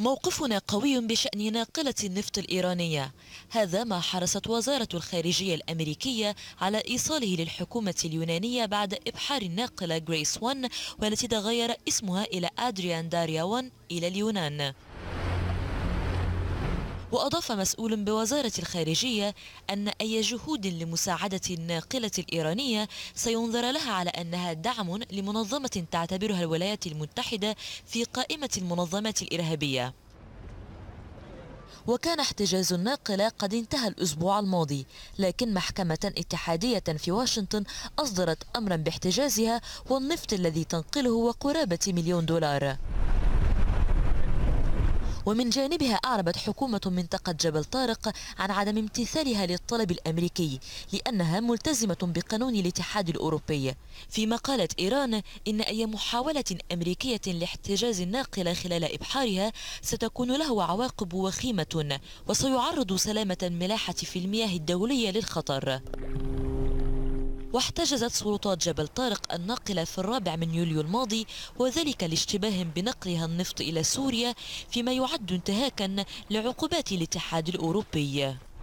موقفنا قوي بشأن ناقلة النفط الإيرانية هذا ما حرصت وزارة الخارجية الأمريكية على إيصاله للحكومة اليونانية بعد إبحار الناقلة غريس 1 والتي تغير اسمها إلى أدريان داريا 1 إلى اليونان وأضاف مسؤول بوزارة الخارجية أن أي جهود لمساعدة الناقلة الإيرانية سينظر لها على أنها دعم لمنظمة تعتبرها الولايات المتحدة في قائمة المنظمات الإرهابية وكان احتجاز الناقلة قد انتهى الأسبوع الماضي لكن محكمة اتحادية في واشنطن أصدرت أمرا باحتجازها والنفط الذي تنقله وقرابة مليون دولار ومن جانبها أعربت حكومة منطقة جبل طارق عن عدم امتثالها للطلب الأمريكي لأنها ملتزمة بقانون الاتحاد الأوروبي فيما قالت إيران إن أي محاولة أمريكية لاحتجاز الناقلة خلال إبحارها ستكون له عواقب وخيمة وسيعرض سلامة الملاحة في المياه الدولية للخطر واحتجزت سلطات جبل طارق الناقلة في الرابع من يوليو الماضي وذلك لاشتباه بنقلها النفط إلى سوريا فيما يعد انتهاكا لعقوبات الاتحاد الأوروبي